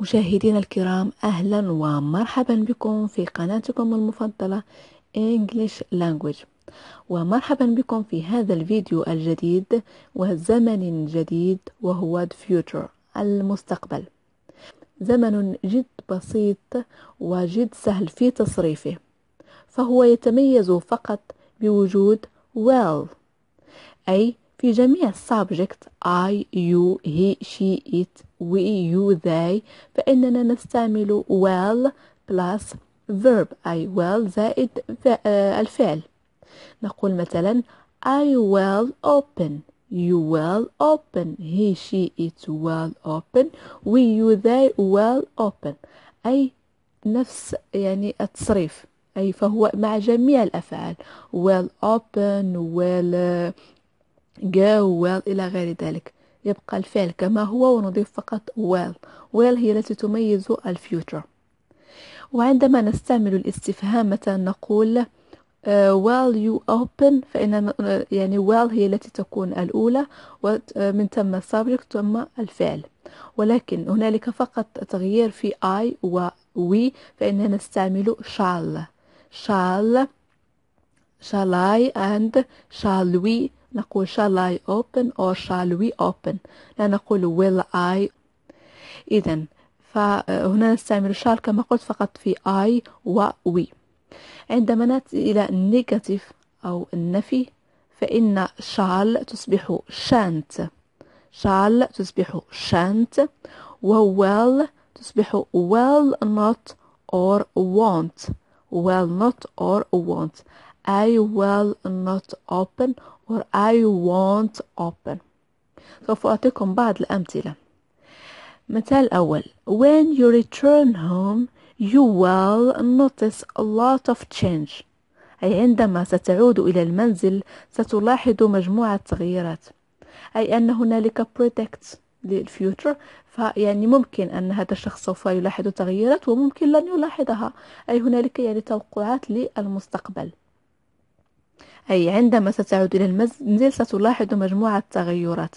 مشاهدينا الكرام أهلا ومرحبا بكم في قناتكم المفضلة English Language ومرحبا بكم في هذا الفيديو الجديد وزمن جديد وهو The Future المستقبل زمن جد بسيط وجد سهل في تصريفه فهو يتميز فقط بوجود well أي في جميع السابجكت I, you, he, she, it, we, you, they فإننا نستعمل well plus verb أي well زائد الفعل نقول مثلا I will open you will open he she it will open we you they will open أي نفس يعني التصريف أي فهو مع جميع الأفعال will open will go well إلى غير ذلك يبقى الفعل كما هو ونضيف فقط well well هي التي تميز الفيوتشر وعندما نستعمل الاستفهام مثلا نقول well you open فإن يعني well هي التي تكون الأولى ومن آه، ثم subject ثم الفعل ولكن هنالك فقط تغيير في I و we فإننا نستعمل shall shall shall I and shall we نقول shall I open or shall we open لا نقول will I إذا فهنا نستعمل shall كما قلت فقط في I و we عندما نأتي إلى negative أو النفي فإن shall تصبح shan't shall تصبح shan't و will تصبح will not or won't will not or won't I will not open I won't open سوف أعطيكم بعض الأمثلة مثال الأول When you return home you will notice a lot of change أي عندما ستعود إلى المنزل ستلاحظ مجموعة تغييرات أي أن هنالك projects للفيوتشر فيعني ممكن أن هذا الشخص سوف يلاحظ تغييرات وممكن لن يلاحظها أي هنالك يعني توقعات للمستقبل أي عندما ستعود إلى المنزل ستلاحظ مجموعة تغيرات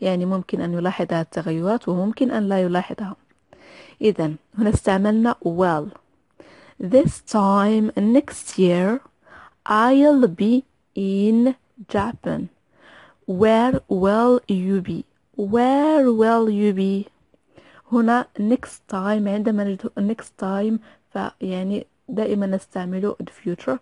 يعني ممكن أن يلاحظها التغيرات وممكن أن لا يلاحظها إذا هنا استعملنا well This time next year I'll be in Japan Where will you be? Where will you be? هنا next time عندما نجد next time فيعني دائما نستعمل the future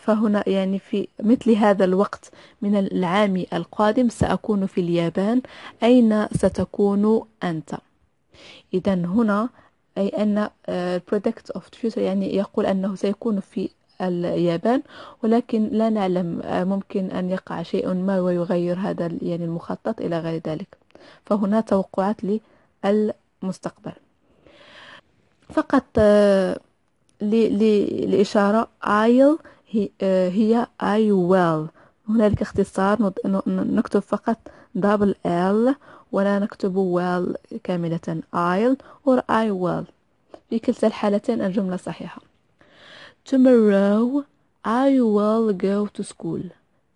فهنا يعني في مثل هذا الوقت من العام القادم سأكون في اليابان أين ستكون أنت إذا هنا أي أن آه، product of future يعني يقول أنه سيكون في اليابان ولكن لا نعلم آه، ممكن أن يقع شيء ما ويغير هذا يعني المخطط إلى غير ذلك فهنا توقعات للمستقبل فقط آه، لإشارة I'll آه، هي I will هنالك اختصار نكتب فقط double L ولا نكتب well كاملة I'll or I will في كلتا الحالتين الجملة صحيحة tomorrow I will go to school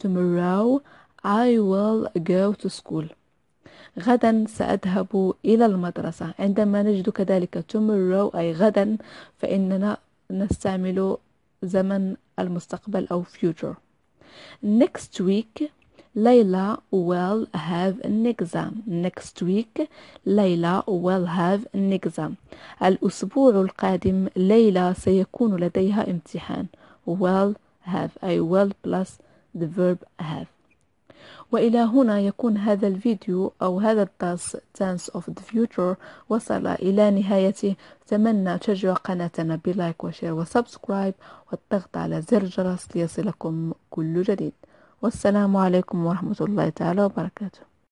tomorrow I will go to school غدا سأذهب إلى المدرسة عندما نجد كذلك tomorrow أي غدا فإننا نستعمل زمن المستقبل أو future next week ليلى will have an exam next week ليلى will have an exam الأسبوع القادم ليلى سيكون لديها امتحان will have I will plus the verb have وإلى هنا يكون هذا الفيديو أو هذا الدرس Dance of the Future وصل إلى نهايته أتمنى تشجع قناتنا بلايك وشير وسبسكرايب والضغط على زر الجرس ليصلكم كل جديد والسلام عليكم ورحمة الله تعالى وبركاته